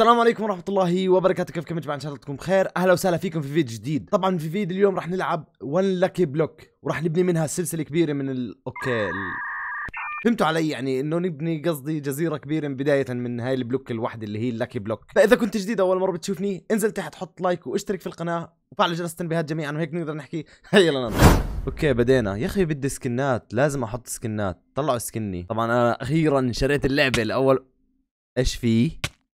السلام عليكم ورحمة الله وبركاته كيفكم يا جماعة إن شاء الله تكونوا بخير أهلا وسهلا فيكم في فيديو جديد طبعا في فيديو اليوم راح نلعب ون لاكي بلوك وراح نبني منها سلسلة كبيرة من ال أوكي ال... فهمتوا علي يعني انه نبني قصدي جزيره كبيره بدايه من هاي البلوك الواحده اللي هي اللاكي بلوك فاذا كنت جديد اول مره بتشوفني انزل تحت حط لايك واشترك في القناه وفعل جرس التنبيهات جميعا وهيك نقدر نحكي هيا لنا اوكي بدينا يا اخي بدي سكنات لازم احط سكنات طلعوا سكني طبعا انا اخيرا شريت اللعبه الاول ايش في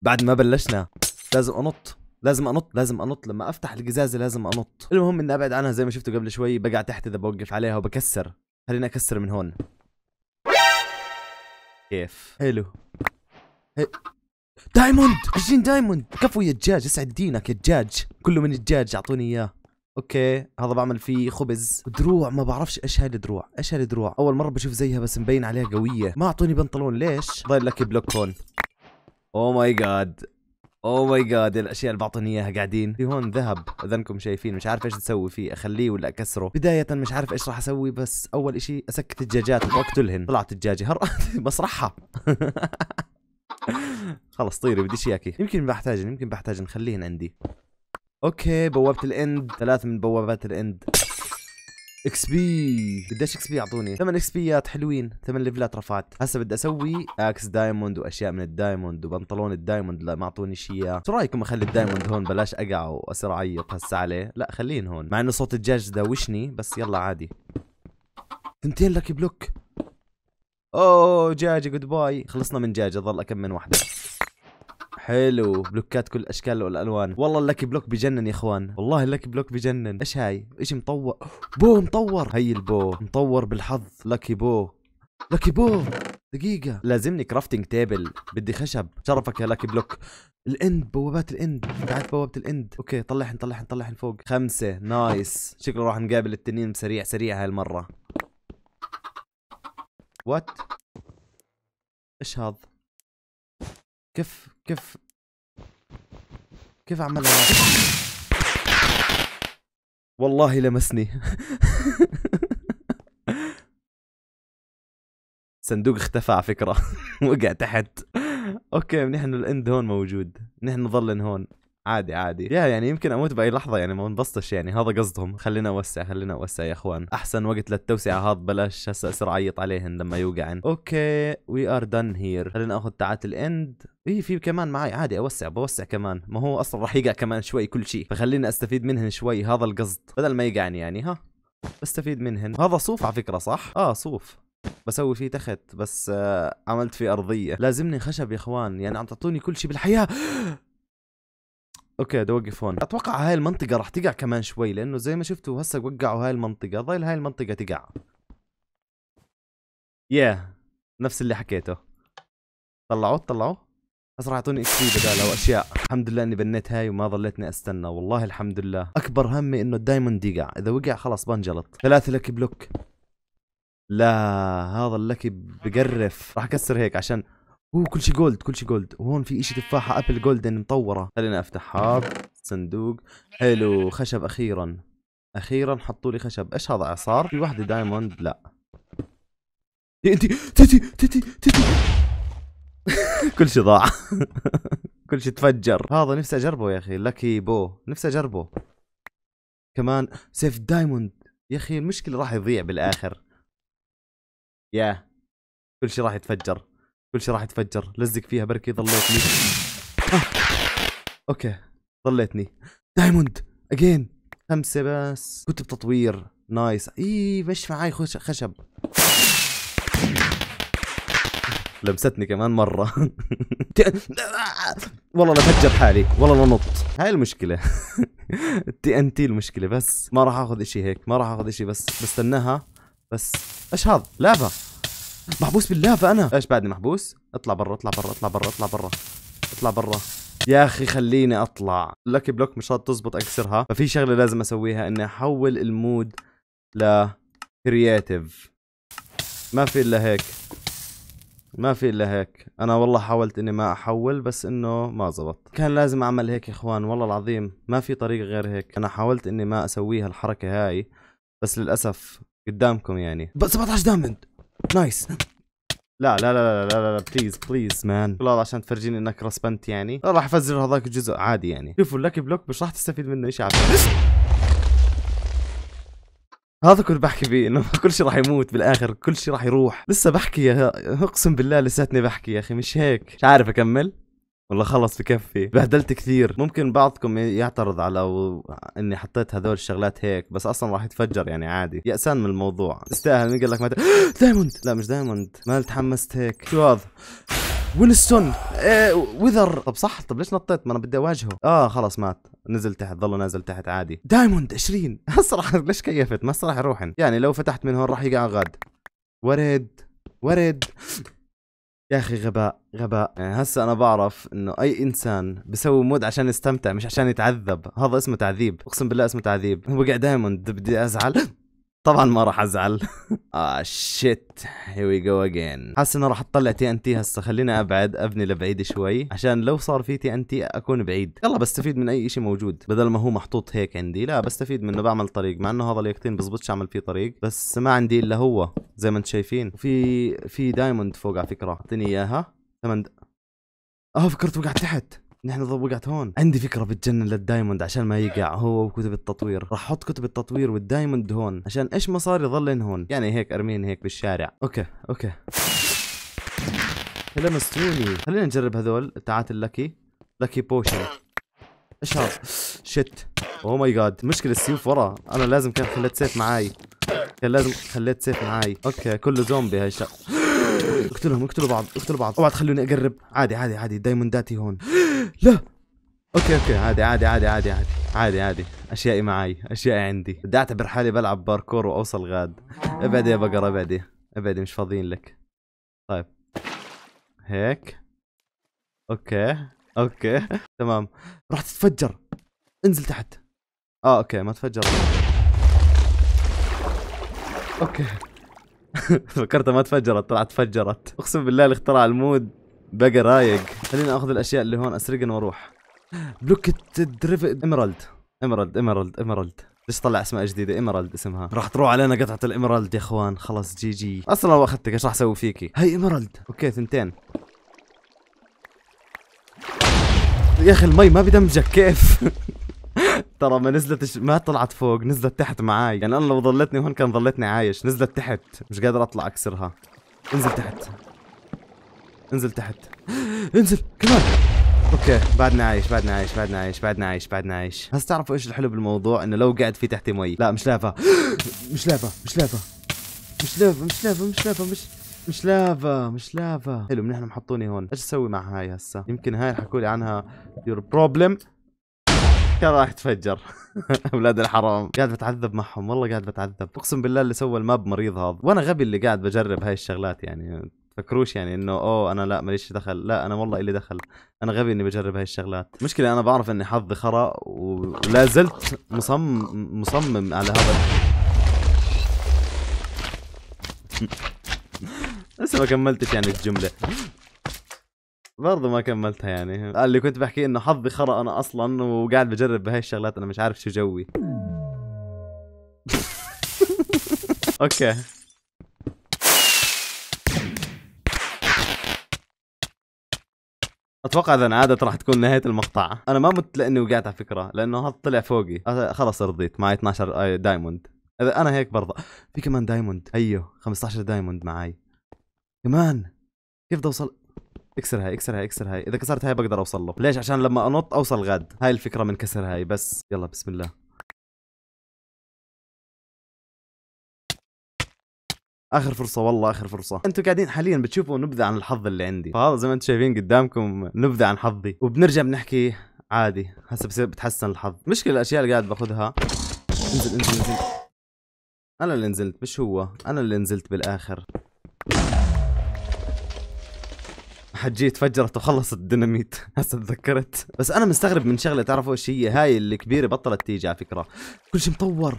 بعد ما بلشنا لازم انط لازم انط لازم انط لما افتح القزازه لازم انط المهم اني ابعد عنها زي ما شفتوا قبل شوي بقع تحت اذا بوقف عليها وبكسر خليني اكسر من هون كيف حلو دايموند 20 دايموند كفو يا دجاج اسعد دينك يا دجاج كله من الدجاج اعطوني اياه اوكي هذا بعمل فيه خبز دروع ما بعرفش ايش هاي الدروع ايش هاي الدروع اول مره بشوف زيها بس مبين عليها قويه ما اعطوني بنطلون ليش ضايل لك بلوك هون اوه ماي جاد اوه ماي جاد الاشياء اللي بعطوني اياها قاعدين في هون ذهب اذنكم شايفين مش عارف ايش تسوي فيه اخليه ولا اكسره بدايه مش عارف ايش راح اسوي بس اول اشي اسكت الدجاجات واقتلهن طلعت الدجاجه هر مسرحها خلص طيري بديش اياكي يمكن بحتاج يمكن بحتاج نخليهن عندي اوكي بوابه الاند ثلاث من بوابات الاند اكس بي قديش اكس بي اعطوني؟ ثمان اكس بيات حلوين ثمان ليفلات رفعت هسه بدي اسوي اكس دايموند واشياء من الدايموند وبنطلون الدايموند لا ما اعطوني شيء اياه شو رايكم اخلي الدايموند هون بلاش اقع واصير اعيط هسه عليه لا خليهن هون مع انه صوت الدجاج داوشني بس يلا عادي تنتين لك بلوك اوه جاجة جود باي خلصنا من جاجة ضل اكمل وحده حلو بلوكات كل الاشكال والالوان والله اللاكي بلوك بجنن يا اخوان والله اللاكي بلوك بجنن ايش هاي ايش مطور بو مطور هي البو مطور بالحظ لاكي بو لاكي بو دقيقة لازمني كرافتنج تيبل بدي خشب شرفك يا لاكي بلوك الاند بوابات الاند بعد بوابة الاند اوكي طلعهن طلعهن طلعهن فوق خمسة نايس شكله راح نقابل التنين سريع سريع هاي المرة وات ايش هذا كيف كيف كيف اعملها والله لمسني صندوق اختفى على فكره وقع تحت اوكي منيح انه الاند هون موجود نحن نظل هون عادي عادي يا يعني يمكن اموت باي لحظه يعني ما انبسطش يعني هذا قصدهم خلينا اوسع خلينا اوسع يا اخوان احسن وقت للتوسعه هذا بلاش هسه اصير اعيط عليهن لما يوقعن اوكي وي ار دن هير خلينا اخذ تاعت الاند اي في كمان معي عادي اوسع بوسع كمان ما هو اصلا راح يقع كمان شوي كل شيء فخلينا استفيد منهن شوي هذا القصد بدل ما يقعني يعني ها استفيد منهن هذا صوف على فكره صح اه صوف بسوي فيه تخت بس آه عملت فيه ارضيه لازمني خشب يا اخوان يعني عم تعطوني كل شيء بالحياه اوكي بدي اوقف هون اتوقع هاي المنطقه راح تقع كمان شوي لانه زي ما شفتوا هسا وقعوا هاي المنطقه ظل هاي المنطقه تقع ياه نفس اللي حكيته طلعوه طلعوه بس راح يعطوني اكس بدال او واشياء الحمد لله اني بنيت هاي وما ظليتني استنى والله الحمد لله اكبر همي انه الدايموند يقع اذا وقع خلاص بنجلط ثلاثه لك بلوك لا هذا اللكي بقرف راح اكسر هيك عشان اوه كل شيء جولد كل شيء جولد وهون في شيء تفاحه ابل جولدن مطوره خلينا افتح هذا صندوق حلو خشب اخيرا اخيرا حطوا لي خشب ايش هذا اعصار في وحده دايموند لا إيه، انت تتي تتي تتي كل شيء ضاع كل شيء تفجر هذا نفسي اجربه يا اخي لكي بو نفسي اجربه كمان سيف دايموند يا اخي المشكله راح يضيع بالاخر يا كل شيء راح يتفجر كل شيء راح يتفجر لزق فيها بركي ظليتني آه. اوكي ظليتني دايموند اجين خمسة بس كنت بتطوير نايس اي مش معاي خشب لمستني كمان مرة والله لا فجر حالي والله لا نط هاي المشكلة التي ان تي المشكلة بس ما راح اخذ اشي هيك ما راح اخذ اشي بس بستناها بس ايش هذا لافا محبوس باللافا انا ايش بعدني محبوس اطلع برا اطلع برا اطلع برا اطلع برا اطلع برا يا اخي خليني اطلع لك بلوك مش تزبط اكسرها ففي شغله لازم اسويها اني احول المود ل كرياتيف ما في الا هيك ما في الا هيك انا والله حاولت اني ما احول بس انه ما زبط كان لازم اعمل هيك يا اخوان والله العظيم ما في طريق غير هيك انا حاولت اني ما اسويها الحركه هاي بس للاسف قدامكم يعني 17 دايموند نايس لا لا لا لا لا لا بليز بليز مان والله عشان تفرجيني انك رسبنت يعني راح افزر هذاك الجزء عادي يعني شوفوا اللاكي بلوك مش راح تستفيد منه شيء هذا كنت بحكي فيه انه كل شيء راح يموت بالاخر كل شيء راح يروح لسه بحكي يا اقسم بالله لساتني بحكي يا اخي مش هيك مش عارف اكمل والله خلص بكفي بهدلت كثير ممكن بعضكم يعترض على و... اني حطيت هذول الشغلات هيك بس اصلا راح يتفجر يعني عادي يأسان من الموضوع استاهل مين قال لك ما دايموند لا مش دايموند ما تحمست هيك شو هذا وينستون إيه وذر طب صح طب ليش نطيت ما انا بدي اواجهه اه خلص مات نزل تحت ظله نازل تحت عادي دايموند 20 هسه راح ليش كيفت ما هسه راح يروحن يعني لو فتحت من هون راح يقع غاد ورد ورد يا اخي غباء غباء يعني هسا انا بعرف انه اي انسان بسوي مود عشان يستمتع مش عشان يتعذب هذا اسمه تعذيب اقسم بالله اسمه تعذيب هو قاعد دايما بدي ازعل طبعا ما راح ازعل اه شيت هير وي جو اجين حاسس انه راح تطلع تي ان تي هسه خلينا ابعد ابني لبعيد شوي عشان لو صار في تي ان تي اكون بعيد يلا بستفيد من اي شيء موجود بدل ما هو محطوط هيك عندي لا بستفيد منه بعمل طريق مع انه هذا اليقطين بزبطش اعمل فيه طريق بس ما عندي الا هو زي ما انتم شايفين وفي في دايموند فوق على فكره اعطيني اياها ثمان اه فكرت وقعت تحت نحن وقعت هون عندي فكره بتجنن للدايموند عشان ما يقع هو وكتب التطوير راح احط كتب التطوير والدايموند هون عشان ايش مصاري صار يضلن هون يعني هيك ارمين هيك بالشارع اوكي اوكي لمستوني خلينا نجرب هذول تعات اللاكي لاكي بوشن ايش هذا شت اوه ماي جاد مشكله السيوف ورا انا لازم كان خليت سيف معاي كان لازم خليت سيف معاي اوكي كله زومبي هاي الشغله اقتلهم اقتلوا بعض اقتلوا بعض اوعى تخلوني اقرب عادي عادي عادي دايمونداتي هون لا اوكي اوكي عادي عادي عادي عادي عادي عادي عادي اشيائي معي اشيائي عندي بدي اعتبر حالي بلعب باركور واوصل غاد ابعدي يا بقرة ابعدي ابعدي مش فاضيين لك طيب هيك اوكي اوكي تمام راح تتفجر انزل تحت اه اوكي ما تفجر اوكي فكرتها ما تفجرت طلعت تفجرت اقسم بالله اللي اخترع المود بقى رايق خليني اخذ الاشياء اللي هون اسرقن واروح بلوك الدريف امرالد امرالد امرالد امرالد ليش طلع اسماء جديدة امرالد اسمها راح تروح علينا قطعة الامرالد يا اخوان خلص جي جي اصلا لو اخذتك ايش راح اسوي فيكي هي امرالد اوكي ثنتين يا اخي المي ما بدمجك كيف ترى ما نزلت ما طلعت فوق نزلت تحت معاي يعني انا لو ظلتني هون كان ظلتني عايش نزلت تحت مش قادر اطلع اكسرها انزل تحت انزل تحت انزل كمان اوكي بعدنا عايش بعدنا عايش بعدنا عايش بعدنا عايش بعدنا عايش هسه تعرفوا ايش الحلو بالموضوع انه لو قعد في تحتي مي لا مش لافا مش لافا مش لافا مش لافا مش لافا مش لافا مش مش لافا مش لافا حلو منيح محطوني هون ايش اسوي مع هاي هسه يمكن هاي حكوا لي عنها يور بروبلم كان راح يتفجر اولاد الحرام قاعد بتعذب معهم والله قاعد بتعذب اقسم بالله اللي سوى الماب مريض هذا وانا غبي اللي قاعد بجرب هاي الشغلات يعني تفكروش يعني انه اوه انا لا ماليش دخل لا انا والله الي دخل انا غبي اني بجرب هاي الشغلات مشكله انا بعرف اني حظي خرا ولا زلت مصمم مصمم على هذا لسه ما كملتش يعني الجمله برضه ما كملتها يعني اللي كنت بحكي انه حظي خرا انا اصلا وقاعد بجرب بهاي الشغلات انا مش عارف شو جوي اوكي اتوقع اذا انعادت راح تكون نهايه المقطع انا ما مت لاني وقعت على فكره لانه هذا طلع فوقي أه، خلاص رضيت معي 12 آه، دايموند اذا انا هيك برضه في كمان دايموند ايوه 15 دايموند معي كمان كيف بدي اوصل اكسر هاي اكسر هاي اكسر هاي اذا كسرت هاي بقدر اوصل له ليش عشان لما انط اوصل غاد هاي الفكره من كسر هاي بس يلا بسم الله اخر فرصه والله اخر فرصه انتم قاعدين حاليا بتشوفوا نبذه عن الحظ اللي عندي فهذا زي ما انتم شايفين قدامكم نبذه عن حظي وبنرجع بنحكي عادي هسه بصير بتحسن الحظ مشكله الاشياء اللي قاعد باخذها انزل انزل انزل انا اللي نزلت مش هو انا اللي نزلت بالاخر حجي تفجرت وخلصت الديناميت هسه تذكرت بس انا مستغرب من شغله تعرفوا ايش هي هاي الكبيره بطلت تيجي على فكره كل شيء مطور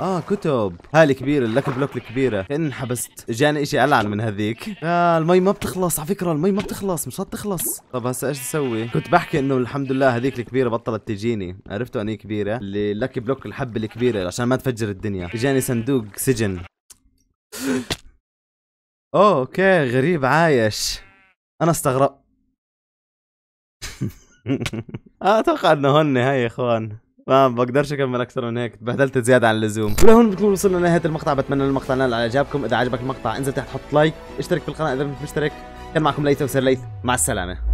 اه كتب هاي الكبيره اللك بلوك الكبيره انحبست اجاني اشي العن من هذيك آه المي ما بتخلص على فكره المي ما بتخلص مش هتخلص طب هسا ايش اسوي كنت بحكي انه الحمد لله هذيك الكبيره بطلت تجيني عرفتوا اني كبيره اللي لك بلوك الحبه الكبيره عشان ما تفجر الدنيا اجاني صندوق سجن اوه اوكي غريب عايش انا استغرب اتوقع انه هن هاي يا اخوان ما بقدرش اكمل اكثر من هيك تبهدلت زياده عن اللزوم ولهون بتكون وصلنا لنهايه المقطع بتمنى المقطع نال على اعجابكم اذا عجبك المقطع انزل تحت حط لايك اشترك في القناه اذا مش مشترك كان معكم ليث وسير ليث مع السلامه